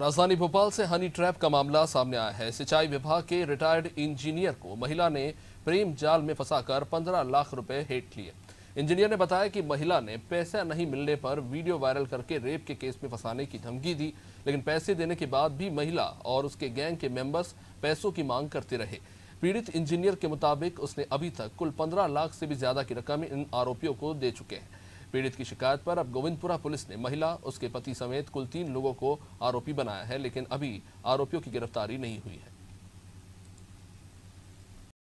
राजधानी भोपाल से honey trap का मामला सामने आया है सिंचाई विभाग के रिटायर्ड इंजीनियर को महिला ने प्रेम जाल में फंसाकर 15 लाख रुपए हेट लिए इंजीनियर ने बताया कि महिला ने पैसा नहीं मिलने पर वीडियो वायरल करके रेप के केस में फंसाने की धमकी दी लेकिन पैसे देने के बाद भी महिला और उसके गैंग के मेंबर्स पैसों की मांग करते रहे पीड़ित इंजीनियर के मुताबिक उसने अभी तक कुल पंद्रह लाख से भी ज्यादा की रकम इन आरोपियों को दे चुके हैं पीड़ित की शिकायत पर अब गोविंदपुरा पुलिस ने महिला उसके पति समेत कुल तीन लोगों को आरोपी बनाया है लेकिन अभी आरोपियों की गिरफ्तारी नहीं हुई है